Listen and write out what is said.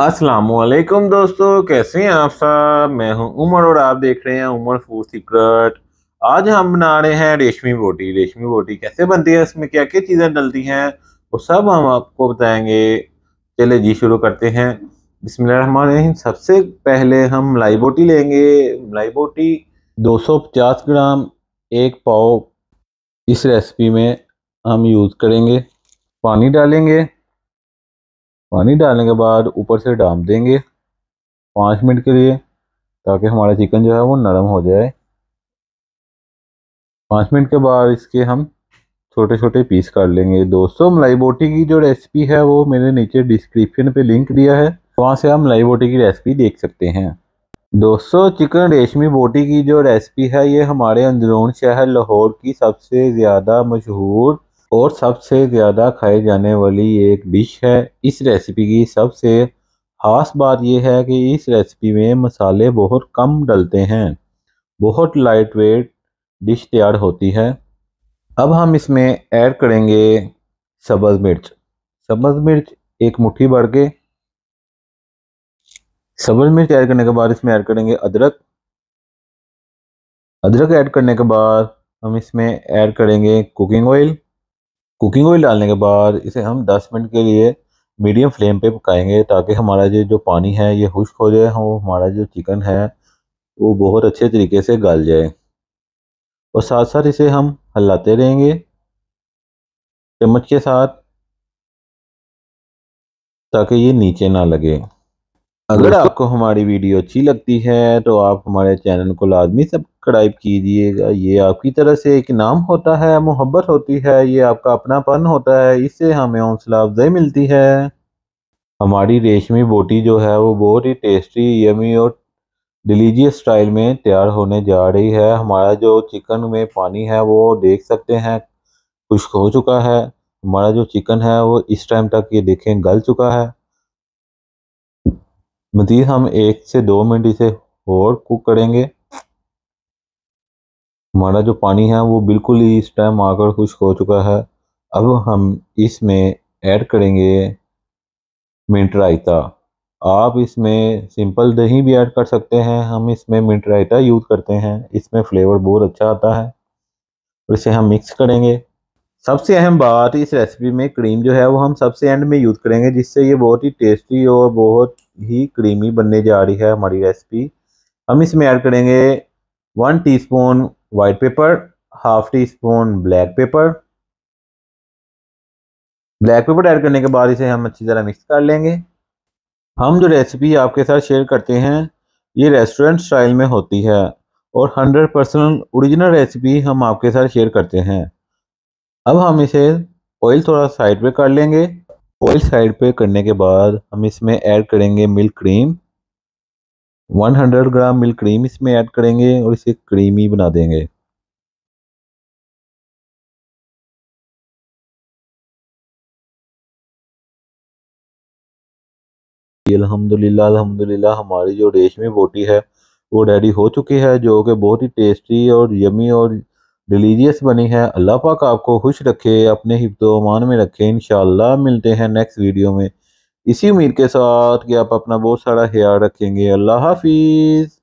असलकुम दोस्तों कैसे हैं आप सब मैं हूं उमर और आप देख रहे हैं उमर फूड सीक्रेट आज हम बना रहे हैं रेशमी बोटी रेशमी बोटी कैसे बनती है इसमें क्या क्या चीज़ें डलती हैं वो सब हम आपको बताएंगे चले जी शुरू करते हैं बिस्मिल सबसे पहले हम मलाई बोटी लेंगे मलाई बोटी 250 ग्राम एक पाव इस रेसिपी में हम यूज़ करेंगे पानी डालेंगे पानी डालने के बाद ऊपर से डाम देंगे पाँच मिनट के लिए ताकि हमारा चिकन जो है वो नरम हो जाए पाँच मिनट के बाद इसके हम छोटे छोटे पीस कर लेंगे दोस्तों मलाई बोटी की जो रेसिपी है वो मैंने नीचे डिस्क्रिप्शन पे लिंक दिया है वहाँ से हम मलाई बोटी की रेसिपी देख सकते हैं दोस्तों चिकन रेशमी बोटी की जो रेसिपी है ये हमारे अंदरून शहर लाहौर की सबसे ज़्यादा मशहूर और सबसे ज़्यादा खाई जाने वाली एक डिश है इस रेसिपी की सबसे ख़ास बात यह है कि इस रेसिपी में मसाले बहुत कम डलते हैं बहुत लाइट वेट डिश तैयार होती है अब हम इसमें ऐड करेंगे सब्ज़ मिर्च सब्ज़ मिर्च एक मुट्ठी भर के सब्ज़ मिर्च ऐड करने के बाद इसमें ऐड करेंगे अदरक अदरक ऐड करने के बाद हम इसमें ऐड करेंगे कुकिंग ऑयल कुकिंग ऑयल डालने के बाद इसे हम 10 मिनट के लिए मीडियम फ्लेम पे पकाएंगे ताकि हमारा जो जो पानी है ये खुश्क हो जाए हम हमारा जो चिकन है वो बहुत अच्छे तरीके से गल जाए और साथ साथ इसे हम हल्लाते रहेंगे चम्मच के साथ ताकि ये नीचे ना लगे अगर आपको हमारी वीडियो अच्छी लगती है तो आप हमारे चैनल को लाजमी सब्सक्राइब कीजिएगा ये आपकी तरह से एक नाम होता है मोहब्बत होती है ये आपका अपनापन होता है इससे हमें हौसला अफजाई मिलती है हमारी रेशमी बोटी जो है वो बहुत ही टेस्टी यमी और डिलीजियस स्टाइल में तैयार होने जा रही है हमारा जो चिकन में पानी है वो देख सकते हैं खुश्क हो चुका है हमारा जो चिकन है वो इस टाइम तक ये देखें गल चुका है मज़ीद हम एक से दो मिनट इसे और कुक करेंगे हमारा जो पानी है वो बिल्कुल ही इस टाइम आकर खुश्क हो चुका है अब हम इसमें ऐड करेंगे मिंट रायता आप इसमें सिंपल दही भी ऐड कर सकते हैं हम इसमें मिंट रायता यूज़ करते हैं इसमें फ्लेवर बहुत अच्छा आता है और इसे हम मिक्स करेंगे सबसे अहम बात इस रेसिपी में क्रीम जो है वो हम सबसे एंड में यूज़ करेंगे जिससे ये बहुत ही टेस्टी और बहुत ही क्रीमी बनने जा रही है हमारी रेसिपी हम इसमें ऐड करेंगे one teaspoon white pepper half teaspoon black pepper black pepper add करने के बाद इसे हम अच्छी तरह मिक्स कर लेंगे हम जो रेसिपी आपके साथ शेयर करते हैं ये रेस्टोरेंट स्टाइल में होती है और 100 परसेंट ओरिजिनल रेसिपी हम आपके साथ शेयर करते हैं अब हम इसे ऑयल थोड़ा साइड पे कर लेंगे ऑयल साइड पे करने के बाद हम इसमें ऐड करेंगे milk cream 100 gram milk cream इसमें ऐड करेंगे और इसे क्रीमी बना देंगे अल्हम्दुलिल्लाह अल्हम्दुलिल्लाह हमारी जो रेशमी बोटी है वो रेडी हो चुकी है जो कि बहुत ही टेस्टी और यमी और रिलीजियस बनी है अल्लाह पाक आपको खुश रखे अपने अमान में रखे इन मिलते हैं नेक्स्ट वीडियो में इसी उम्मीद के साथ कि आप अपना बहुत सारा ख्याल रखेंगे अल्लाह हाफिज़